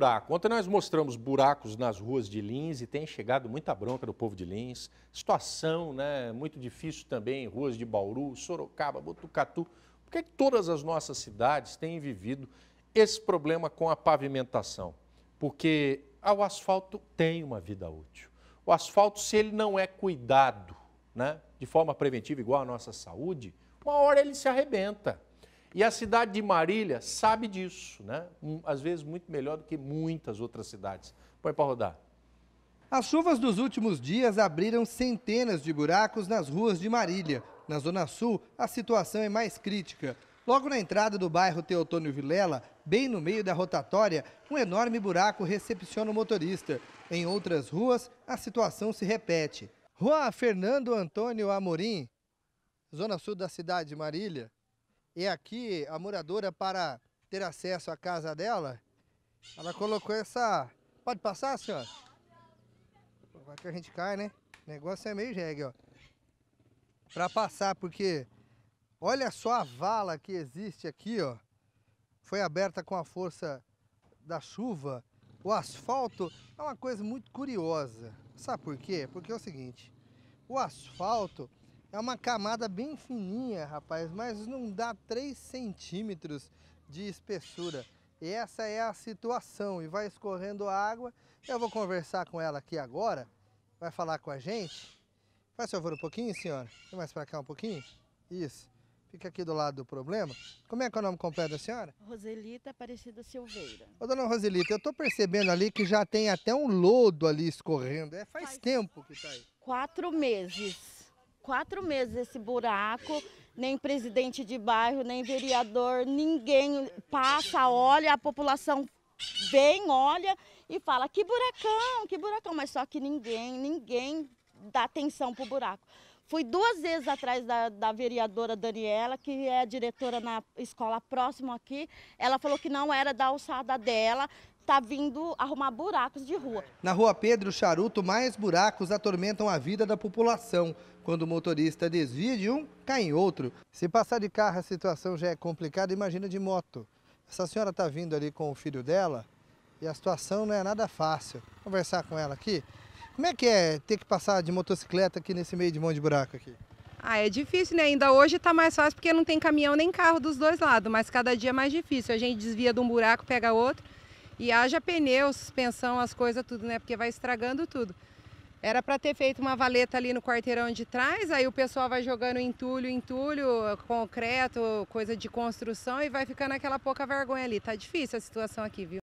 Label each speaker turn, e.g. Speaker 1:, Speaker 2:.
Speaker 1: buraco. Ontem nós mostramos buracos nas ruas de Lins e tem chegado muita bronca do povo de Lins. Situação, né, muito difícil também, ruas de Bauru, Sorocaba, Botucatu. Por que todas as nossas cidades têm vivido esse problema com a pavimentação? Porque o asfalto tem uma vida útil. O asfalto, se ele não é cuidado né, de forma preventiva, igual à nossa saúde, uma hora ele se arrebenta. E a cidade de Marília sabe disso, né? Um, às vezes muito melhor do que
Speaker 2: muitas outras cidades. Põe para rodar. As chuvas dos últimos dias abriram centenas de buracos nas ruas de Marília. Na Zona Sul, a situação é mais crítica. Logo na entrada do bairro Teotônio Vilela, bem no meio da rotatória, um enorme buraco recepciona o motorista. Em outras ruas, a situação se repete. Rua Fernando Antônio Amorim, zona sul da cidade de Marília, e aqui, a moradora, para ter acesso à casa dela, ela colocou essa... Pode passar, senhor? Vai que a gente cai, né? O negócio é meio jegue, ó. Pra passar, porque... Olha só a vala que existe aqui, ó. Foi aberta com a força da chuva. O asfalto é uma coisa muito curiosa. Sabe por quê? Porque é o seguinte. O asfalto é uma camada bem fininha, rapaz, mas não dá 3 centímetros de espessura. E essa é a situação, e vai escorrendo a água. Eu vou conversar com ela aqui agora, vai falar com a gente. Faz favor um pouquinho, senhora. Vem mais para cá um pouquinho. Isso. Fica aqui do lado do problema. Como é que é o nome completo da senhora?
Speaker 3: Roselita Aparecida Silveira.
Speaker 2: Ô, dona Roselita, eu estou percebendo ali que já tem até um lodo ali escorrendo. É, faz, faz tempo
Speaker 3: que está aí. Quatro meses quatro meses esse buraco, nem presidente de bairro, nem vereador, ninguém passa, olha, a população vem, olha e fala que buracão, que buracão, mas só que ninguém, ninguém dá atenção pro buraco. Fui duas vezes atrás da, da, vereadora Daniela, que é a diretora na escola próximo aqui. Ela falou que não era da alçada dela, está vindo arrumar buracos de rua.
Speaker 2: Na rua Pedro Charuto, mais buracos atormentam a vida da população. Quando o motorista desvia de um, cai em outro. Se passar de carro a situação já é complicada, imagina de moto. Essa senhora está vindo ali com o filho dela e a situação não é nada fácil. Vou conversar com ela aqui. Como é que é ter que passar de motocicleta aqui nesse meio de mão de buraco aqui?
Speaker 4: Ah, é difícil, né? Ainda hoje está mais fácil porque não tem caminhão nem carro dos dois lados, mas cada dia é mais difícil. A gente desvia de um buraco, pega outro. E haja pneu, suspensão, as coisas, tudo, né? Porque vai estragando tudo. Era para ter feito uma valeta ali no quarteirão de trás, aí o pessoal vai jogando entulho, entulho, concreto, coisa de construção e vai ficando aquela pouca vergonha ali. Tá difícil a situação aqui, viu?